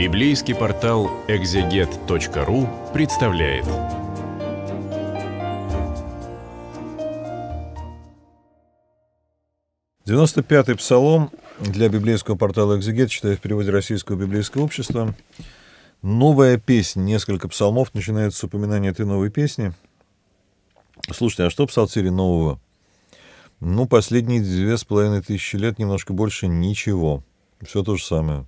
Библейский портал exeget.ru представляет. Девяносто пятый псалом для библейского портала «Экзегет», читаю в переводе Российского библейского общества. Новая песня, несколько псалмов, начинается с упоминания этой новой песни. Слушайте, а что в псалтире нового? Ну, последние две с половиной тысячи лет немножко больше ничего. Все то же самое.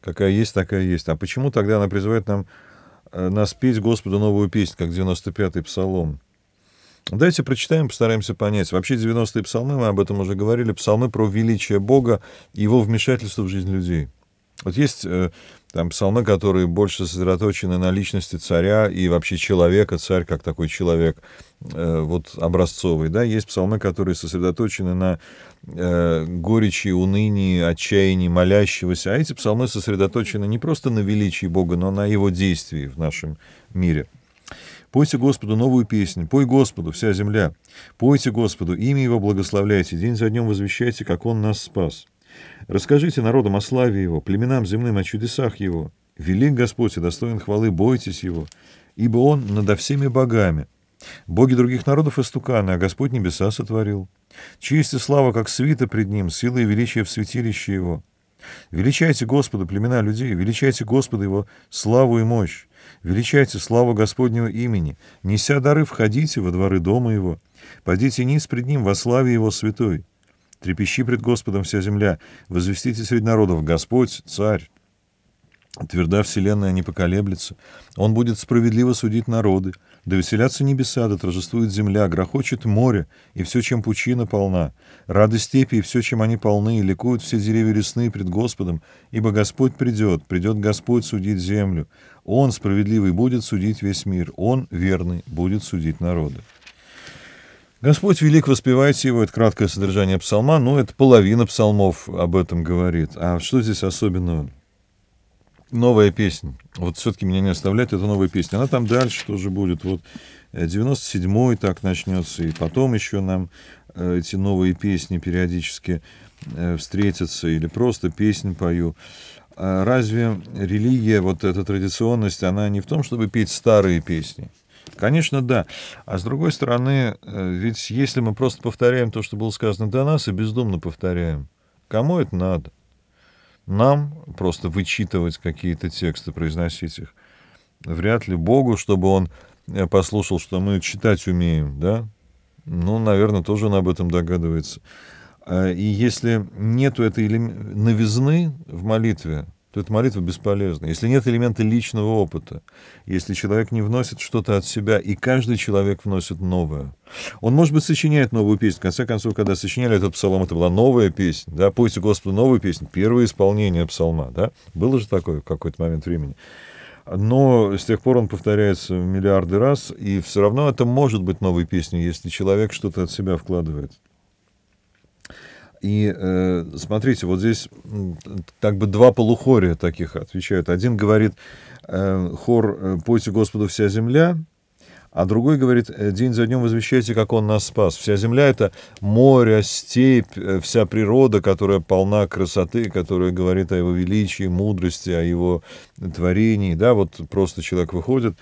Какая есть, такая есть. А почему тогда она призывает нам, э, нас петь Господу новую песню, как 95-й псалом? Давайте прочитаем, постараемся понять. Вообще 90-е псалмы, мы об этом уже говорили, псалмы про величие Бога и его вмешательство в жизнь людей. Вот есть э, там псалмы, которые больше сосредоточены на личности царя и вообще человека, царь как такой человек, э, вот образцовый, да, есть псалмы, которые сосредоточены на э, горечи, унынии, отчаянии молящегося, а эти псалмы сосредоточены не просто на величии Бога, но на его действии в нашем мире. Пойте Господу новую песнь, пой Господу, вся земля. Пойте Господу, имя Его благословляйте, день за днем возвещайте, как Он нас спас. Расскажите народам о славе Его, племенам земным о чудесах Его. Велик Господь и достоин хвалы, бойтесь Его, ибо Он надо всеми богами. Боги других народов истуканы, а Господь небеса сотворил. Честь и слава, как свита пред Ним, сила и величие в святилище Его. Величайте Господа, племена людей, величайте Господа Его славу и мощь. Величайте славу Господнего имени. Неся дары, входите во дворы дома Его. пойдите низ пред Ним во славе Его святой. Трепещи пред Господом вся земля, возвестите среди народов, Господь, Царь. Тверда вселенная не поколеблется. Он будет справедливо судить народы. Да веселятся небеса, да торжествует земля, грохочет море, и все, чем пучина полна. Рады степи, и все, чем они полны, и ликуют все деревья лесные пред Господом, ибо Господь придет, придет Господь судить землю. Он, справедливый, будет судить весь мир, Он, верный, будет судить народы. Господь велик, воспевайте его, это краткое содержание псалма, но ну, это половина псалмов об этом говорит. А что здесь особенного? Новая песня. Вот все-таки меня не оставляет, это новая песня. Она там дальше тоже будет. Вот 97-й э, так начнется, и потом еще нам э, эти новые песни периодически э, встретятся, или просто песнь пою. А разве религия, вот эта традиционность, она не в том, чтобы петь старые песни – Конечно, да. А с другой стороны, э, ведь если мы просто повторяем то, что было сказано до нас, и бездумно повторяем, кому это надо? Нам просто вычитывать какие-то тексты, произносить их. Вряд ли Богу, чтобы он э, послушал, что мы читать умеем, да? Ну, наверное, тоже он об этом догадывается. Э, и если нету этой новизны в молитве, то эта молитва бесполезна. Если нет элемента личного опыта, если человек не вносит что-то от себя, и каждый человек вносит новое. Он, может быть, сочиняет новую песню. В конце концов, когда сочиняли этот псалом, это была новая песня. Да? «Пойте Господу новую песню». Первое исполнение псалма. Да? Было же такое в какой-то момент времени. Но с тех пор он повторяется миллиарды раз, и все равно это может быть новой песней, если человек что-то от себя вкладывает. И э, смотрите, вот здесь как бы два полухория таких отвечают. Один говорит э, хор э, «Пойте Господу вся земля», а другой говорит, «Э, день за днем возвещайте, как он нас спас. Вся земля — это море, степь, э, вся природа, которая полна красоты, которая говорит о его величии, мудрости, о его творении. Да, вот просто человек выходит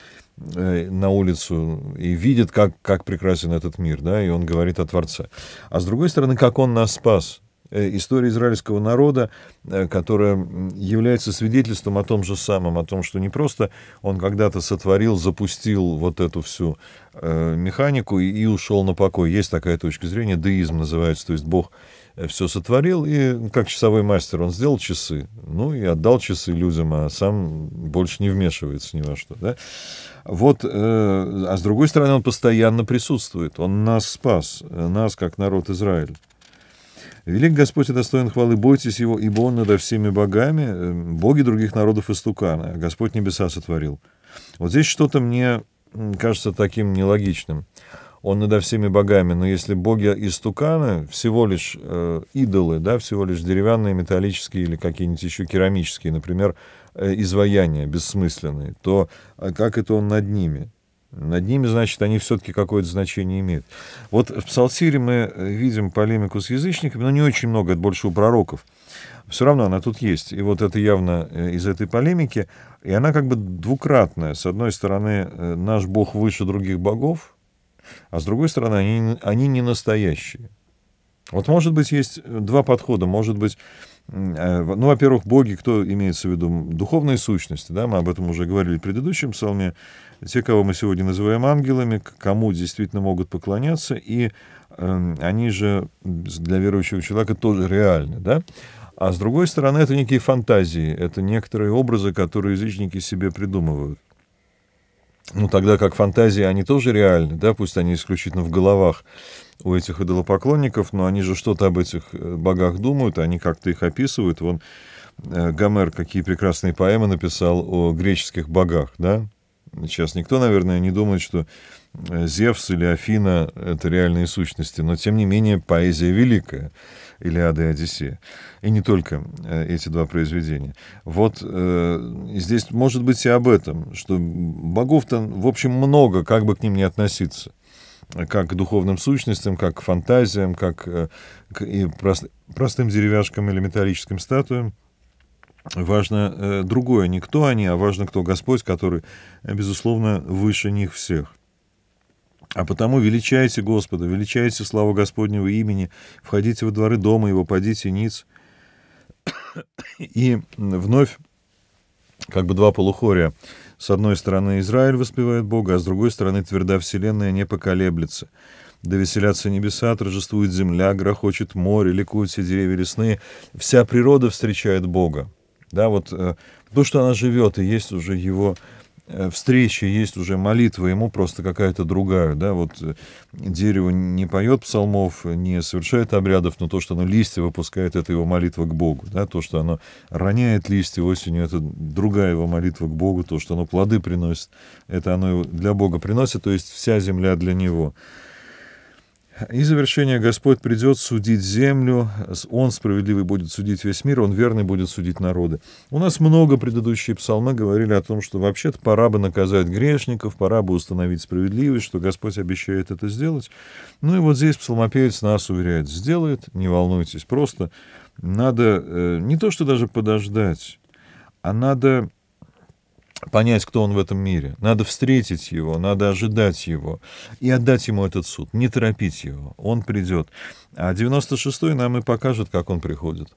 Э, на улицу и видит, как, как прекрасен этот мир, да, и он говорит о Творце. А с другой стороны, как он нас спас, Э, история израильского народа, э, которая является свидетельством о том же самом, о том, что не просто он когда-то сотворил, запустил вот эту всю э, механику и, и ушел на покой. Есть такая точка зрения, деизм называется, то есть Бог все сотворил, и как часовой мастер он сделал часы, ну и отдал часы людям, а сам больше не вмешивается ни во что. Да? Вот, а с другой стороны, он постоянно присутствует, он нас спас, нас как народ Израиль. Велик Господь и достоин хвалы, бойтесь его, ибо он надо всеми богами, э, боги других народов истуканы, а Господь небеса сотворил. Вот здесь что-то мне кажется таким нелогичным. Он надо всеми богами, но если боги истуканы, всего лишь э, идолы, да, всего лишь деревянные, металлические или какие-нибудь еще керамические, например, э, изваяния бессмысленные, то э, как это он над ними? Над ними, значит, они все-таки какое-то значение имеют. Вот в Псалтире мы э, видим полемику с язычниками, но не очень много, это больше у пророков. Все равно она тут есть. И вот это явно э, из этой полемики. И она как бы двукратная. С одной стороны, э, наш Бог выше других богов, а с другой стороны, они, они не настоящие. Вот, может быть, есть э, два подхода. Может быть, э, ну, во-первых, боги, кто имеется в виду? Духовные сущности, да, мы об этом уже говорили в предыдущем псалме. Те, кого мы сегодня называем ангелами, кому действительно могут поклоняться, и э, они же для верующего человека тоже реальны, да? А с другой стороны, это некие фантазии, это некоторые образы, которые язычники себе придумывают. Ну, тогда как фантазии, они тоже реальны, да, пусть они исключительно в головах у этих идолопоклонников, но они же что-то об этих э, богах думают, они как-то их описывают. Вон э, Гомер какие прекрасные поэмы написал о греческих богах, да? Сейчас никто, наверное, не думает, что Э, Зевс или Афина — это реальные сущности, но, тем не менее, поэзия великая, Илиада и Одиссея. И не только э, эти два произведения. Вот э, здесь, может быть, и об этом, что богов-то, в общем, много, как бы к ним ни относиться как к духовным сущностям, как к фантазиям, как э, к и прост, простым деревяшкам или металлическим статуям. Важно э, другое, не кто они, а важно кто Господь, который, безусловно, выше них всех. А потому величайте Господа, величайте славу Господнего имени, входите во дворы дома его, падите ниц. И вновь как бы два полухория. С одной стороны Израиль воспевает Бога, а с другой стороны тверда вселенная не поколеблется. Да веселятся небеса, торжествует земля, грохочет море, ликуют все деревья лесные. Вся природа встречает Бога. Да, вот э, то, что она живет и есть уже его Э, встречи есть уже молитва, ему просто какая-то другая, да, вот э, дерево не поет псалмов, не совершает обрядов, но то, что оно листья выпускает, это его молитва к Богу, да, то, что оно роняет листья осенью, это другая его молитва к Богу, то, что оно плоды приносит, это оно для Бога приносит, то есть вся земля для него. И завершение Господь придет судить землю, Он справедливый будет судить весь мир, Он верный будет судить народы. У нас много предыдущие псалмы говорили о том, что вообще-то пора бы наказать грешников, пора бы установить справедливость, что Господь обещает это сделать. Ну и вот здесь псалмопевец нас уверяет, сделает, не волнуйтесь, просто надо э, не то, что даже подождать, а надо понять, кто он в этом мире. Надо встретить его, надо ожидать его и отдать ему этот суд, не торопить его. Он придет. А 96-й нам и покажет, как он приходит.